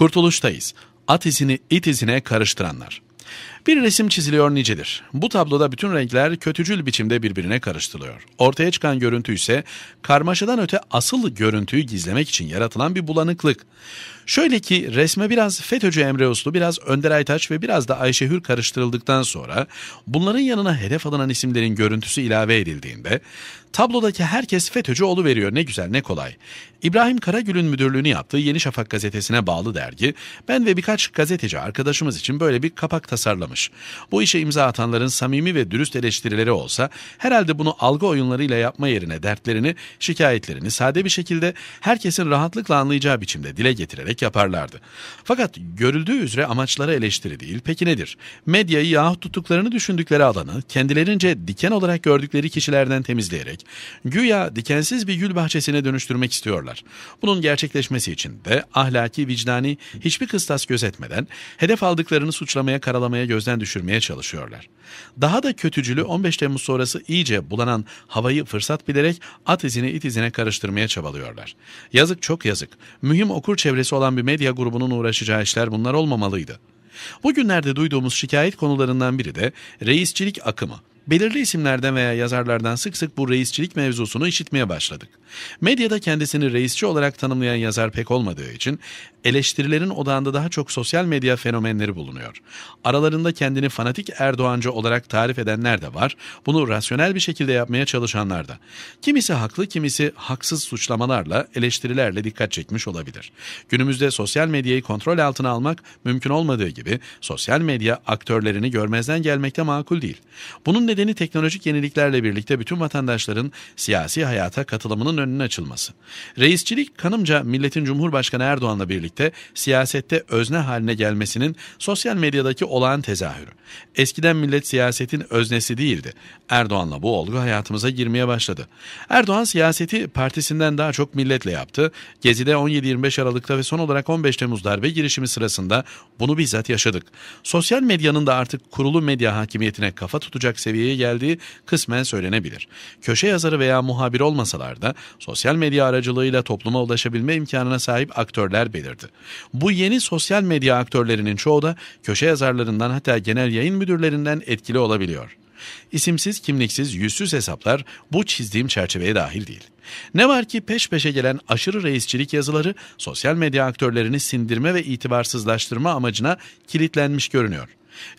Kurtuluştayız. At izini it izine karıştıranlar. Bir resim çiziliyor nicedir. Bu tabloda bütün renkler kötücül biçimde birbirine karıştırılıyor. Ortaya çıkan görüntü ise karmaşadan öte asıl görüntüyü gizlemek için yaratılan bir bulanıklık. Şöyle ki resme biraz FETÖ'cü Emre Uslu, biraz Önder Aytaç ve biraz da Ayşe Hür karıştırıldıktan sonra bunların yanına hedef alınan isimlerin görüntüsü ilave edildiğinde tablodaki herkes FETÖ'cü veriyor ne güzel ne kolay. İbrahim Karagül'ün müdürlüğünü yaptığı Yeni Şafak gazetesine bağlı dergi ben ve birkaç gazeteci arkadaşımız için böyle bir kapak tasarlamış imzalamış. Bu işe imza atanların samimi ve dürüst eleştirileri olsa herhalde bunu algı oyunlarıyla yapma yerine dertlerini, şikayetlerini sade bir şekilde herkesin rahatlıkla anlayacağı biçimde dile getirerek yaparlardı. Fakat görüldüğü üzere amaçları eleştiri değil, peki nedir? Medyayı yahut tuttuklarını düşündükleri alanı kendilerince diken olarak gördükleri kişilerden temizleyerek güya dikensiz bir gül bahçesine dönüştürmek istiyorlar. Bunun gerçekleşmesi için de ahlaki, vicdani hiçbir kıstas gözetmeden hedef aldıklarını suçlamaya, karalamaya göz gözden düşürmeye çalışıyorlar. Daha da kötücülü 15 Temmuz sonrası iyice bulanan havayı fırsat bilerek at izini it izine karıştırmaya çabalıyorlar. Yazık çok yazık. Mühim okur çevresi olan bir medya grubunun uğraşacağı işler bunlar olmamalıydı. Bugünlerde duyduğumuz şikayet konularından biri de reisçilik akımı. Belirli isimlerden veya yazarlardan sık sık bu reisçilik mevzusunu işitmeye başladık. Medyada kendisini reisçi olarak tanımlayan yazar pek olmadığı için eleştirilerin odağında daha çok sosyal medya fenomenleri bulunuyor. Aralarında kendini fanatik Erdoğancı olarak tarif edenler de var, bunu rasyonel bir şekilde yapmaya çalışanlar da. Kimisi haklı, kimisi haksız suçlamalarla, eleştirilerle dikkat çekmiş olabilir. Günümüzde sosyal medyayı kontrol altına almak mümkün olmadığı gibi sosyal medya aktörlerini görmezden gelmekte makul değil. Bunun nedeni nedeni teknolojik yeniliklerle birlikte bütün vatandaşların siyasi hayata katılımının önünün açılması. Reisçilik kanımca milletin Cumhurbaşkanı Erdoğan'la birlikte siyasette özne haline gelmesinin sosyal medyadaki olağan tezahürü. Eskiden millet siyasetin öznesi değildi. Erdoğan'la bu olgu hayatımıza girmeye başladı. Erdoğan siyaseti partisinden daha çok milletle yaptı. Gezi'de 17-25 Aralık'ta ve son olarak 15 Temmuz darbe girişimi sırasında bunu bizzat yaşadık. Sosyal medyanın da artık kurulu medya hakimiyetine kafa tutacak seviyede seviyeye geldiği kısmen söylenebilir. Köşe yazarı veya muhabir olmasalar da sosyal medya aracılığıyla topluma ulaşabilme imkanına sahip aktörler belirdi. Bu yeni sosyal medya aktörlerinin çoğu da köşe yazarlarından hatta genel yayın müdürlerinden etkili olabiliyor. İsimsiz, kimliksiz, yüzsüz hesaplar bu çizdiğim çerçeveye dahil değil. Ne var ki peş peşe gelen aşırı reisçilik yazıları sosyal medya aktörlerini sindirme ve itibarsızlaştırma amacına kilitlenmiş görünüyor.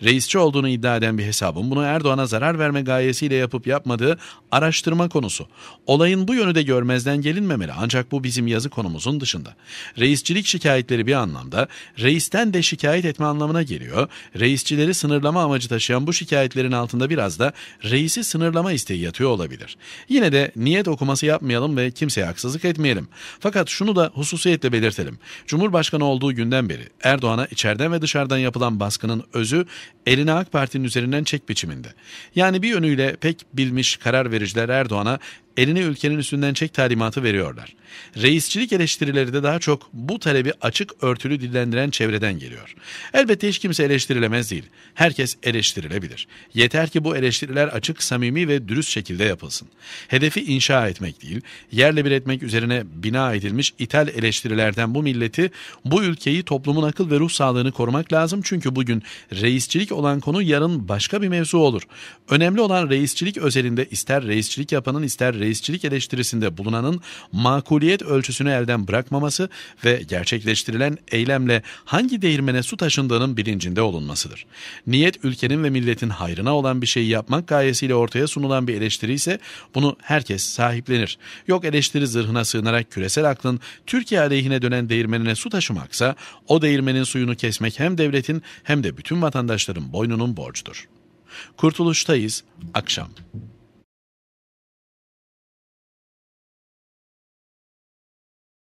Reisçi olduğunu iddia eden bir hesabın bunu Erdoğan'a zarar verme gayesiyle yapıp yapmadığı araştırma konusu. Olayın bu yönü de görmezden gelinmemeli ancak bu bizim yazı konumuzun dışında. Reisçilik şikayetleri bir anlamda reisten de şikayet etme anlamına geliyor. Reisçileri sınırlama amacı taşıyan bu şikayetlerin altında biraz da reisi sınırlama isteği yatıyor olabilir. Yine de niyet okuması yapmayalım ve kimseye haksızlık etmeyelim. Fakat şunu da hususiyetle belirtelim. Cumhurbaşkanı olduğu günden beri Erdoğan'a içeriden ve dışarıdan yapılan baskının özü eline Elina AK Parti'nin üzerinden çek biçiminde. Yani bir yönüyle pek bilmiş karar vericiler Erdoğan'a eline ülkenin üstünden çek talimatı veriyorlar. Reisçilik eleştirileri de daha çok bu talebi açık örtülü dillendiren çevreden geliyor. Elbette hiç kimse eleştirilemez değil. Herkes eleştirilebilir. Yeter ki bu eleştiriler açık, samimi ve dürüst şekilde yapılsın. Hedefi inşa etmek değil, yerle bir etmek üzerine bina edilmiş ithal eleştirilerden bu milleti, bu ülkeyi, toplumun akıl ve ruh sağlığını korumak lazım. Çünkü bugün reisçilik olan konu yarın başka bir mevzu olur. Önemli olan reisçilik özelinde ister reisçilik yapanın ister reisçilik eleştirisinde bulunanın makuliyet ölçüsünü elden bırakmaması ve gerçekleştirilen eylemle hangi değirmene su taşındığının bilincinde olunmasıdır. Niyet ülkenin ve milletin hayrına olan bir şeyi yapmak gayesiyle ortaya sunulan bir eleştiri ise bunu herkes sahiplenir. Yok eleştiri zırhına sığınarak küresel aklın Türkiye aleyhine dönen değirmenine su taşımaksa o değirmenin suyunu kesmek hem devletin hem de bütün vatandaşların boynunun borcudur. Kurtuluştayız, akşam.